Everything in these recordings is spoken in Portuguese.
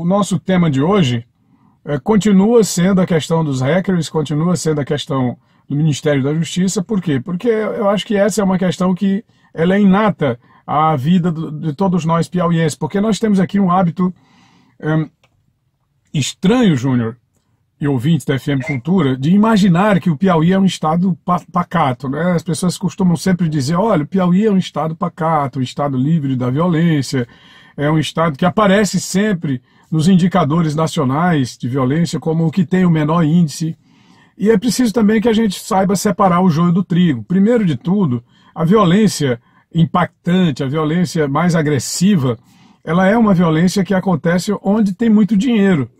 o nosso tema de hoje é, continua sendo a questão dos hackers, continua sendo a questão do Ministério da Justiça. Por quê? Porque eu acho que essa é uma questão que ela é inata à vida do, de todos nós piauienses, porque nós temos aqui um hábito é, estranho, Júnior, e ouvintes da FM Cultura, de imaginar que o Piauí é um estado pacato. Né? As pessoas costumam sempre dizer, olha, o Piauí é um estado pacato, um estado livre da violência, é um estado que aparece sempre nos indicadores nacionais de violência como o que tem o menor índice. E é preciso também que a gente saiba separar o joio do trigo. Primeiro de tudo, a violência impactante, a violência mais agressiva, ela é uma violência que acontece onde tem muito dinheiro,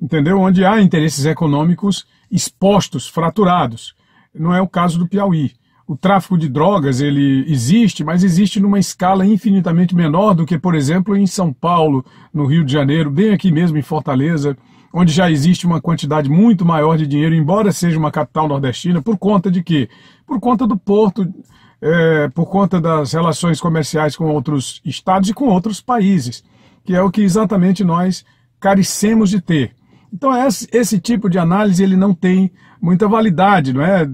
entendeu? Onde há interesses econômicos expostos, fraturados. Não é o caso do Piauí o tráfico de drogas ele existe, mas existe numa escala infinitamente menor do que, por exemplo, em São Paulo, no Rio de Janeiro, bem aqui mesmo em Fortaleza, onde já existe uma quantidade muito maior de dinheiro, embora seja uma capital nordestina, por conta de quê? Por conta do porto, é, por conta das relações comerciais com outros estados e com outros países, que é o que exatamente nós carecemos de ter. Então esse, tipo de análise ele não tem muita validade, não é?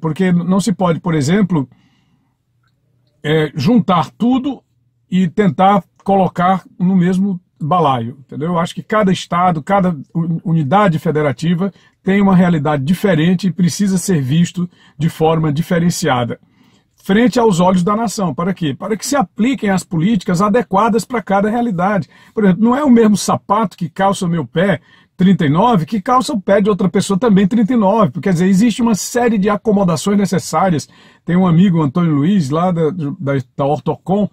Porque não se pode, por exemplo, é, juntar tudo e tentar colocar no mesmo balaio, entendeu? Eu acho que cada estado, cada unidade federativa tem uma realidade diferente e precisa ser visto de forma diferenciada, frente aos olhos da nação. Para quê? Para que se apliquem as políticas adequadas para cada realidade. Por exemplo, não é o mesmo sapato que calça o meu pé 39, que calça o pé de outra pessoa também 39. Quer dizer, existe uma série de acomodações necessárias. Tem um amigo, Antônio Luiz, lá da, da, da Ortocom,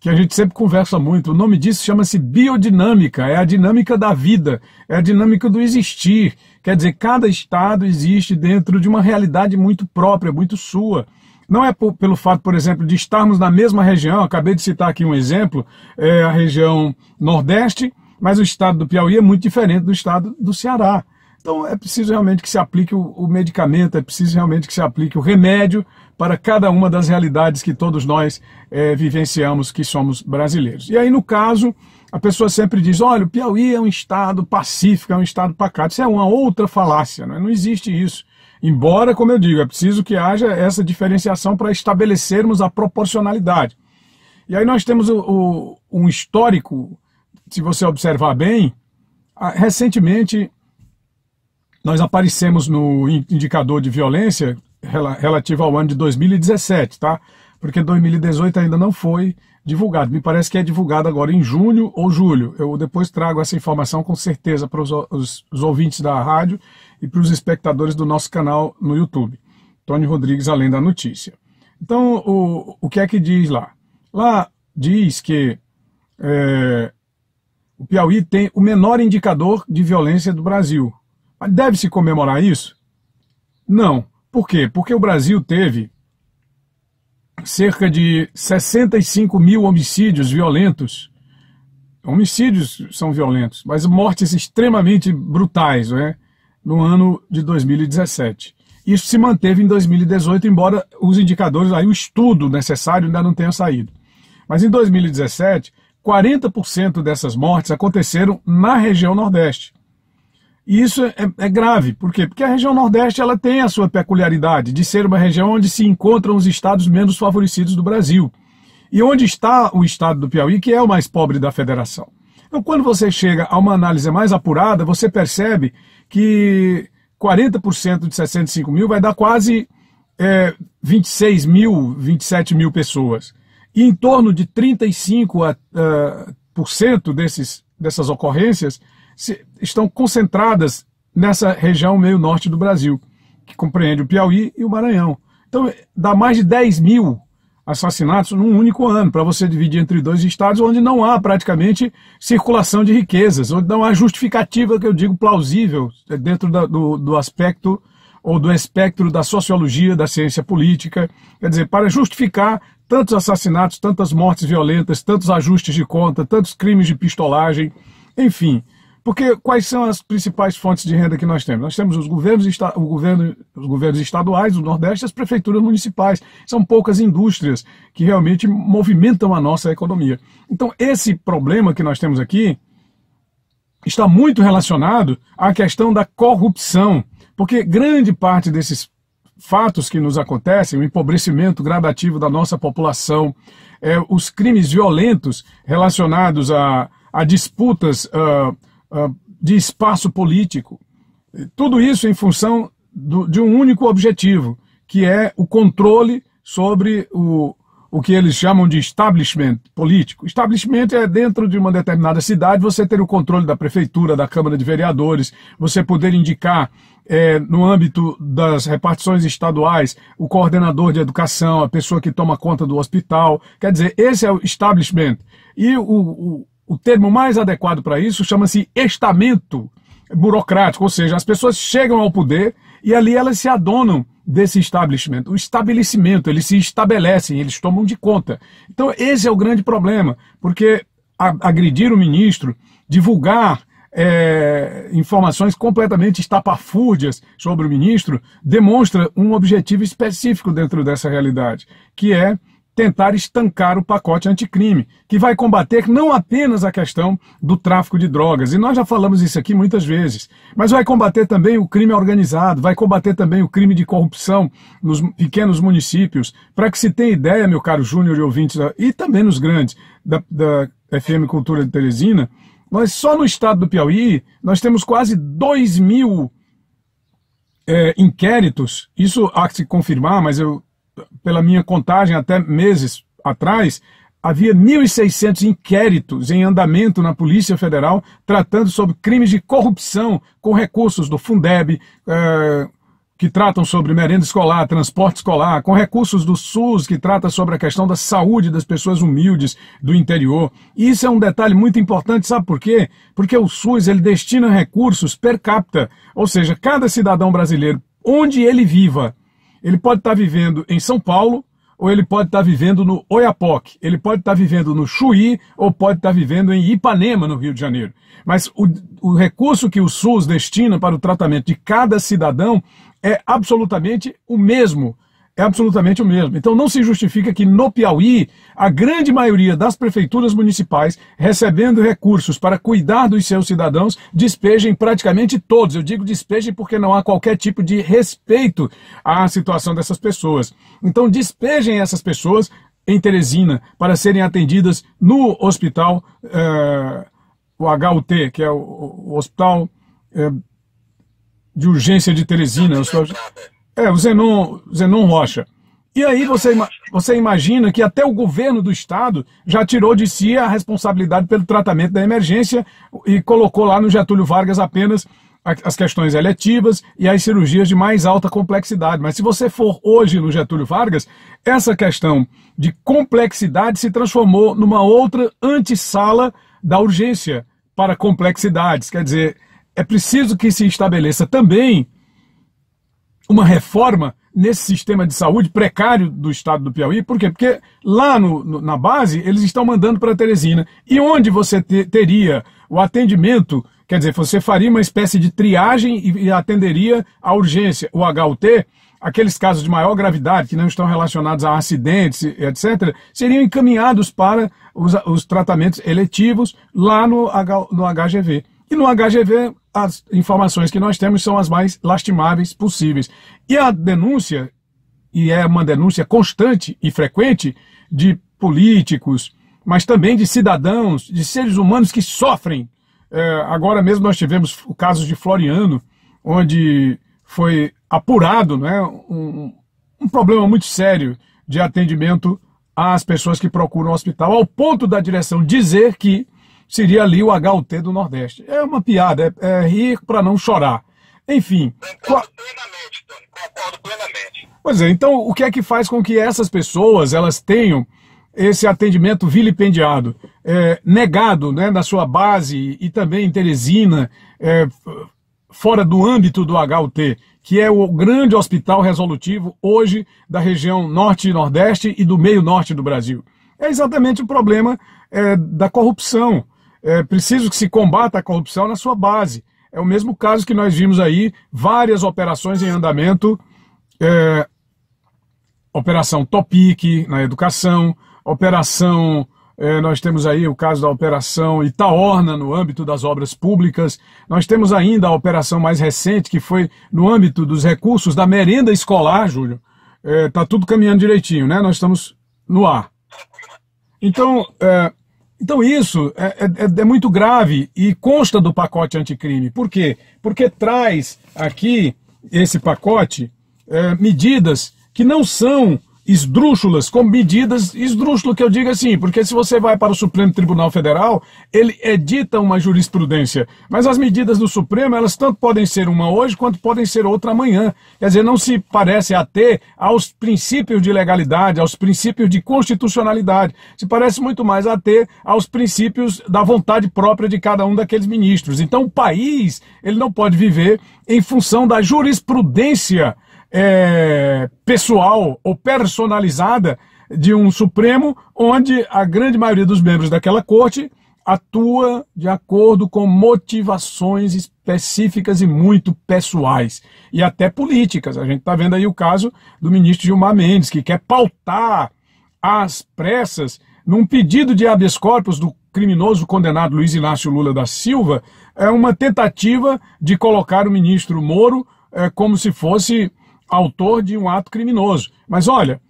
que a gente sempre conversa muito. O nome disso chama-se biodinâmica, é a dinâmica da vida, é a dinâmica do existir. Quer dizer, cada estado existe dentro de uma realidade muito própria, muito sua. Não é por, pelo fato, por exemplo, de estarmos na mesma região, acabei de citar aqui um exemplo, é a região Nordeste mas o estado do Piauí é muito diferente do estado do Ceará. Então é preciso realmente que se aplique o, o medicamento, é preciso realmente que se aplique o remédio para cada uma das realidades que todos nós é, vivenciamos que somos brasileiros. E aí, no caso, a pessoa sempre diz: olha, o Piauí é um estado pacífico, é um estado pacato. Isso é uma outra falácia, não, é? não existe isso. Embora, como eu digo, é preciso que haja essa diferenciação para estabelecermos a proporcionalidade. E aí nós temos o, o, um histórico se você observar bem, recentemente nós aparecemos no indicador de violência relativo ao ano de 2017, tá? Porque 2018 ainda não foi divulgado. Me parece que é divulgado agora em junho ou julho. Eu depois trago essa informação com certeza para os, os ouvintes da rádio e para os espectadores do nosso canal no YouTube. Tony Rodrigues, além da notícia. Então, o, o que é que diz lá? Lá diz que é, o Piauí tem o menor indicador de violência do Brasil. Deve-se comemorar isso? Não. Por quê? Porque o Brasil teve cerca de 65 mil homicídios violentos. Homicídios são violentos, mas mortes extremamente brutais né, no ano de 2017. Isso se manteve em 2018, embora os indicadores, aí o estudo necessário ainda não tenha saído. Mas em 2017, 40% dessas mortes aconteceram na região Nordeste. E isso é, é, é, grave, por quê? Porque a região Nordeste ela tem a sua peculiaridade de ser uma região onde se encontram os estados menos favorecidos do Brasil. E onde está o estado do Piauí, que é o mais pobre da federação. Então, quando você chega a uma análise mais apurada, você percebe que 40% de 65 mil vai dar quase é, 26 mil, 27 mil pessoas. E em torno de 35% a, uh, por cento desses, dessas ocorrências se, estão concentradas nessa região meio norte do Brasil, que compreende o Piauí e o Maranhão. Então, dá mais de 10 mil assassinatos num único ano, para você dividir entre dois estados onde não há praticamente circulação de riquezas, onde não há justificativa, que eu digo, plausível eh, dentro da, do, do aspecto ou do espectro da sociologia, da ciência política, quer dizer, para justificar tantos assassinatos, tantas mortes violentas, tantos ajustes de conta, tantos crimes de pistolagem, enfim. Porque quais são as principais fontes de renda que nós temos? Nós temos os governos, o governo, os governos estaduais do Nordeste as prefeituras municipais. São poucas indústrias que realmente movimentam a nossa economia. Então, esse problema que nós temos aqui está muito relacionado à questão da corrupção. Porque grande parte desses fatos que nos acontecem, o empobrecimento gradativo da nossa população, é, os crimes violentos relacionados a, a disputas uh, uh, de espaço político. Tudo isso em função do, de um único objetivo, que é o controle sobre o, o que eles chamam de establishment político. Establishment é dentro de uma determinada cidade você ter o controle da prefeitura, da Câmara de Vereadores, você poder indicar é, no âmbito das repartições estaduais, o coordenador de educação, a pessoa que toma conta do hospital. Quer dizer, esse é o establishment. E o, o, o termo mais adequado para isso chama-se estamento burocrático, ou seja, as pessoas chegam ao poder e ali elas se adonam desse establishment, o estabelecimento, eles se estabelecem, eles tomam de conta. Então esse é o grande problema, porque agredir o ministro, divulgar é, informações completamente estapafúrdias sobre o ministro, demonstra um objetivo específico dentro dessa realidade, que é tentar estancar o pacote anticrime, que vai combater não apenas a questão do tráfico de drogas, e nós já falamos isso aqui muitas vezes, mas vai combater também o crime organizado, vai combater também o crime de corrupção nos pequenos municípios, para que se tenha ideia, meu caro Júnior e ouvintes, e também nos grandes, da, da FM Cultura de Teresina, nós só no estado do Piauí, nós temos quase 2 mil é, inquéritos, isso há que se confirmar, mas eu, pela minha contagem até meses atrás, havia 1.600 inquéritos em andamento na Polícia Federal tratando sobre crimes de corrupção com recursos do Fundeb, é, que tratam sobre merenda escolar, transporte escolar, com recursos do SUS, que trata sobre a questão da saúde das pessoas humildes do interior. E isso é um detalhe muito importante, sabe por quê? Porque o SUS ele destina recursos per capita, ou seja, cada cidadão brasileiro, onde ele viva, ele pode estar vivendo em São Paulo, ou ele pode estar vivendo no Oiapoque, ele pode estar vivendo no Chuí, ou pode estar vivendo em Ipanema, no Rio de Janeiro. Mas o, o recurso que o SUS destina para o tratamento de cada cidadão é absolutamente o mesmo. É absolutamente o mesmo. Então não se justifica que no Piauí a grande maioria das prefeituras municipais recebendo recursos para cuidar dos seus cidadãos despejem praticamente todos. Eu digo despejem porque não há qualquer tipo de respeito à situação dessas pessoas. Então despejem essas pessoas em Teresina para serem atendidas no hospital, eh, o HUT, que é o, o Hospital eh, de urgência de Teresina. Sou... É, o Zenon, Zenon Rocha. E aí você, você imagina que até o governo do estado já tirou de si a responsabilidade pelo tratamento da emergência e colocou lá no Getúlio Vargas apenas as questões eletivas e as cirurgias de mais alta complexidade. Mas se você for hoje no Getúlio Vargas, essa questão de complexidade se transformou numa outra antessala da urgência para complexidades. Quer dizer, é preciso que se estabeleça também uma reforma nesse sistema de saúde precário do estado do Piauí. Por quê? Porque lá no, no, na base eles estão mandando para Teresina. E onde você te, teria o atendimento, quer dizer, você faria uma espécie de triagem e, e atenderia a urgência, o HUT, aqueles casos de maior gravidade que não estão relacionados a acidentes, etc., seriam encaminhados para os, os tratamentos eletivos lá no, H, no HGV. E no HGV as informações que nós temos são as mais lastimáveis possíveis. E a denúncia, e é uma denúncia constante e frequente, de políticos, mas também de cidadãos, de seres humanos que sofrem. É, agora mesmo nós tivemos o caso de Floriano, onde foi apurado né, um, um problema muito sério de atendimento às pessoas que procuram o hospital, ao ponto da direção dizer que seria ali o HUT do Nordeste. É uma piada, é, é rir para não chorar. Enfim. Concordo plenamente, Tony. Concordo plenamente. Pois é, então o que é que faz com que essas pessoas elas tenham esse atendimento vilipendiado, é, negado né, na sua base e também em Teresina, é, fora do âmbito do HUT, que é o grande hospital resolutivo hoje da região norte e nordeste e do meio norte do Brasil. É exatamente o problema é, da corrupção, é preciso que se combata a corrupção na sua base. É o mesmo caso que nós vimos aí, várias operações em andamento, é, Operação Topic na educação, Operação é, nós temos aí o caso da Operação Itaorna no âmbito das obras públicas, nós temos ainda a operação mais recente, que foi no âmbito dos recursos da merenda escolar, Júlio. Está é, tá tudo caminhando direitinho, né? Nós estamos no ar. Então, é, então isso é, é, é, é, muito grave e consta do pacote anticrime. Por quê? Porque traz aqui esse pacote é, medidas que não são esdrúxulas, com medidas esdrúxulo que eu digo assim, porque se você vai para o Supremo Tribunal Federal, ele edita uma jurisprudência, mas as medidas do Supremo, elas tanto podem ser uma hoje quanto podem ser outra amanhã. Quer dizer, não se parece ater aos princípios de legalidade, aos princípios de constitucionalidade. Se parece muito mais ater aos princípios da vontade própria de cada um daqueles ministros. Então, o país, ele não pode viver em função da jurisprudência é, pessoal ou personalizada de um Supremo, onde a grande maioria dos membros daquela corte atua de acordo com motivações específicas e muito pessoais e até políticas. A gente está vendo aí o caso do ministro Gilmar Mendes, que quer pautar as pressas num pedido de habeas corpus do criminoso condenado Luiz Inácio Lula da Silva, é uma tentativa de colocar o ministro Moro é, como se fosse autor de um ato criminoso. Mas olha,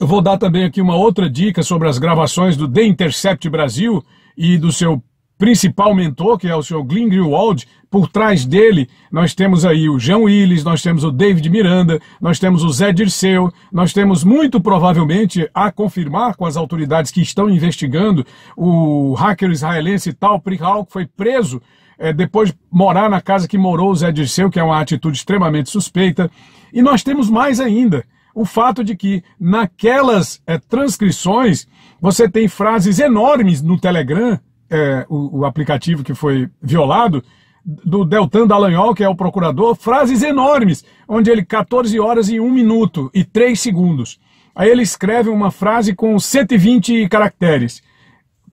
eu vou dar também aqui uma outra dica sobre as gravações do The Intercept Brasil e do seu principal mentor, que é o senhor Glenn Greenwald, por trás dele nós temos aí o João Willis, nós temos o David Miranda, nós temos o Zé Dirceu, nós temos muito provavelmente a confirmar com as autoridades que estão investigando o hacker israelense Tal Prihal, que foi preso é, depois morar na casa que morou o Zé Dirceu, que é uma atitude extremamente suspeita. E nós temos mais ainda o fato de que naquelas é, transcrições você tem frases enormes no Telegram, é, o, o, aplicativo que foi violado, do Deltan Dallagnol, que é o procurador, frases enormes, onde ele 14 horas e 1 minuto e 3 segundos. Aí ele escreve uma frase com 120 caracteres.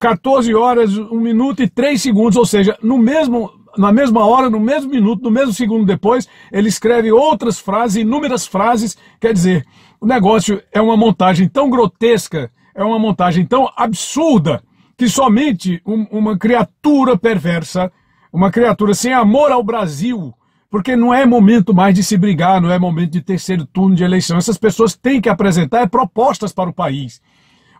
14 horas, 1 minuto e 3 segundos, ou seja, no mesmo, na mesma hora, no mesmo minuto, no mesmo segundo depois, ele escreve outras frases, inúmeras frases. Quer dizer, o negócio é uma montagem tão grotesca, é uma montagem tão absurda, que somente um, uma criatura perversa, uma criatura sem amor ao Brasil, porque não é momento mais de se brigar, não é momento de terceiro turno de eleição. Essas pessoas têm que apresentar propostas para o país.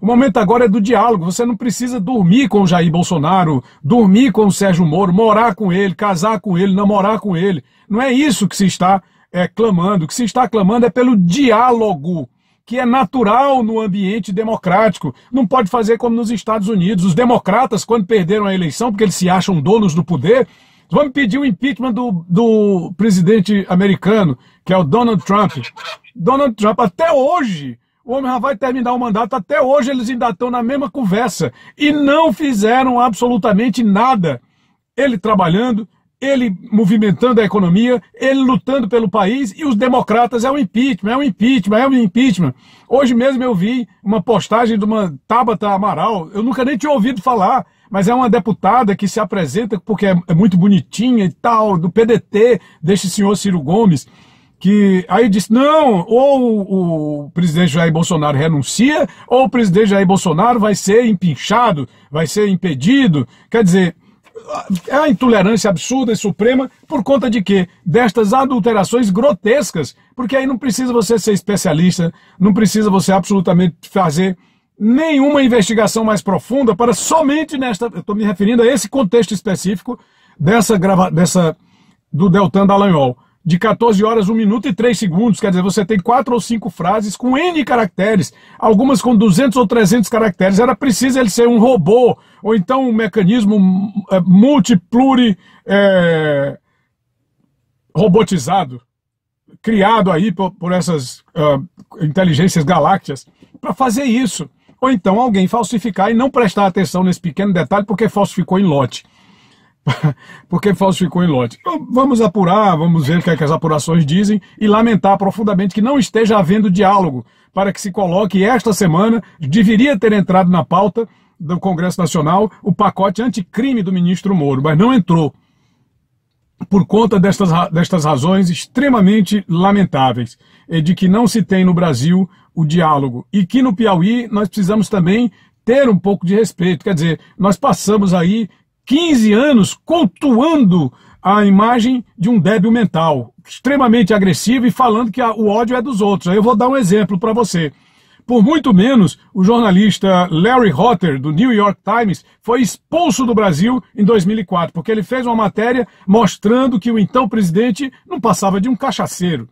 O momento agora é do diálogo. Você não precisa dormir com o Jair Bolsonaro, dormir com o Sérgio Moro, morar com ele, casar com ele, namorar com ele. Não é isso que se está é, clamando. O que se está clamando é pelo diálogo, que é natural no ambiente democrático. Não pode fazer como nos Estados Unidos. Os democratas, quando perderam a eleição, porque eles se acham donos do poder, Vamos pedir o impeachment do, do presidente americano, que é o Donald Trump. Donald Trump, até hoje, o homem já vai terminar o mandato. Até hoje eles ainda estão na mesma conversa e não fizeram absolutamente nada. Ele trabalhando, ele movimentando a economia, ele lutando pelo país e os democratas é um impeachment, é um impeachment, é um impeachment. Hoje mesmo eu vi uma postagem de uma Tabata Amaral, eu nunca nem tinha ouvido falar, mas é uma deputada que se apresenta porque é, é muito bonitinha e tal, do PDT, deste senhor Ciro Gomes que aí disse: não, ou o presidente Jair Bolsonaro renuncia, ou o presidente Jair Bolsonaro vai ser empinchado, vai ser impedido. Quer dizer, é a intolerância absurda e suprema por conta de quê? Destas adulterações grotescas, porque aí não precisa você ser especialista, não precisa você absolutamente fazer nenhuma investigação mais profunda para somente nesta, eu estou me referindo a esse contexto específico dessa grava, dessa do Deltan Dallagnol de 14 horas, 1 minuto e 3 segundos. Quer dizer, você tem quatro ou cinco frases com N caracteres, algumas com 200 ou 300 caracteres. Era preciso ele ser um robô, ou então um mecanismo hum, é, multipluri é, robotizado, criado aí por, por essas uh, inteligências galácticas, para fazer isso. Ou então alguém falsificar e não prestar atenção nesse pequeno detalhe porque falsificou em lote. porque falsificou em lote. Então, vamos apurar, vamos ver o que, é que as apurações dizem e lamentar profundamente que não esteja havendo diálogo para que se coloque esta semana, deveria ter entrado na pauta do Congresso Nacional o pacote anticrime do ministro Moro, mas não entrou. Por conta destas, destas razões extremamente lamentáveis, de que não se tem no Brasil o diálogo. E que no Piauí nós precisamos também ter um pouco de respeito. Quer dizer, nós passamos aí 15 anos cultuando a imagem de um débil mental, extremamente agressivo e falando que o ódio é dos outros. Aí eu vou dar um exemplo para você. Por muito menos, o jornalista Larry Rotter, do New York Times, foi expulso do Brasil em 2004, porque ele fez uma matéria mostrando que o então presidente não passava de um cachaceiro.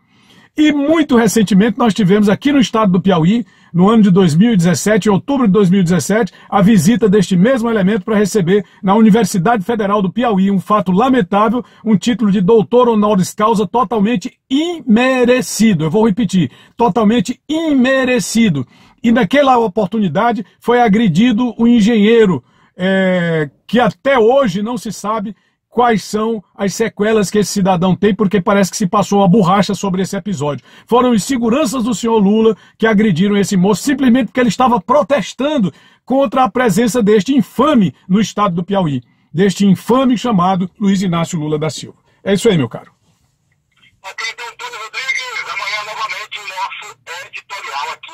E muito recentemente nós tivemos aqui no estado do Piauí no ano de 2017, em outubro de 2017, a visita deste mesmo elemento para receber na Universidade Federal do Piauí um fato lamentável, um título de doutor honoris causa totalmente imerecido. Eu vou repetir, totalmente imerecido. E naquela oportunidade foi agredido o engenheiro, é, que até hoje não se sabe quais são as sequelas que esse cidadão tem, porque parece que se passou a borracha sobre esse episódio. Foram os seguranças do senhor Lula que agrediram esse moço simplesmente porque ele estava protestando contra a presença deste infame no estado do Piauí, deste infame chamado Luiz Inácio Lula da Silva. É isso aí, meu caro.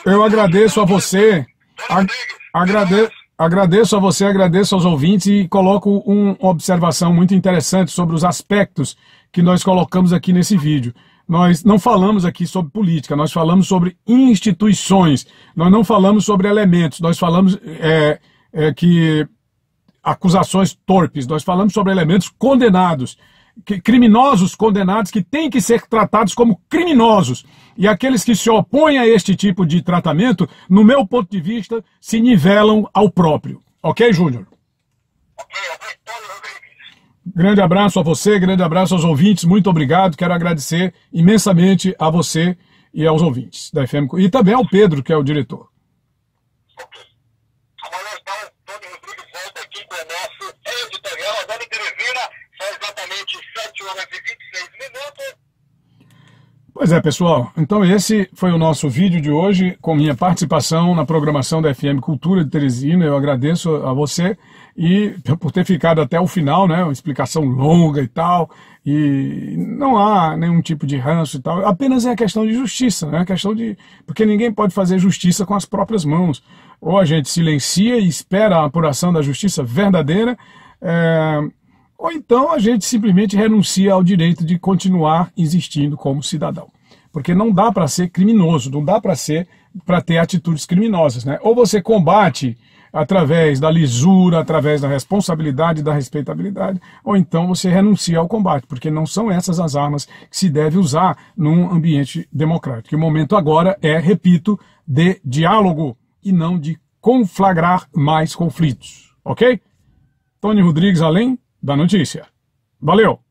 Eu agradeço a você. agradeço. Agradeço a você, agradeço aos ouvintes e coloco uma observação muito interessante sobre os aspectos que nós colocamos aqui nesse vídeo. Nós não falamos aqui sobre política, nós falamos sobre instituições, nós não falamos sobre elementos, nós falamos é, é, que acusações torpes, nós falamos sobre elementos condenados criminosos condenados que têm que ser tratados como criminosos. E aqueles que se opõem a este tipo de tratamento, no meu ponto de vista, se nivelam ao próprio. Ok, Júnior? Ok, Grande abraço a você, grande abraço aos ouvintes, muito obrigado. Quero agradecer imensamente a você e aos ouvintes da FM e também ao Pedro, que é o diretor. Okay. Pois é, pessoal. Então esse foi o nosso vídeo de hoje com minha participação na programação da FM Cultura de Teresina. Eu agradeço a você e por ter ficado até o final, né? Uma explicação longa e tal. E não há nenhum tipo de ranço e tal. Apenas é a questão de justiça, né? A questão de porque ninguém pode fazer justiça com as próprias mãos. Ou a gente silencia e espera a apuração da justiça verdadeira. É ou então a gente simplesmente renuncia ao direito de continuar existindo como cidadão. Porque não dá para ser criminoso, não dá para ser para ter atitudes criminosas, né? Ou você combate através da lisura, através da responsabilidade, da respeitabilidade, ou então você renuncia ao combate, porque não são essas as armas que se deve usar num ambiente democrático. E o momento agora é, repito, de diálogo e não de conflagrar mais conflitos, ok? Tony Rodrigues, além da notícia. Valeu!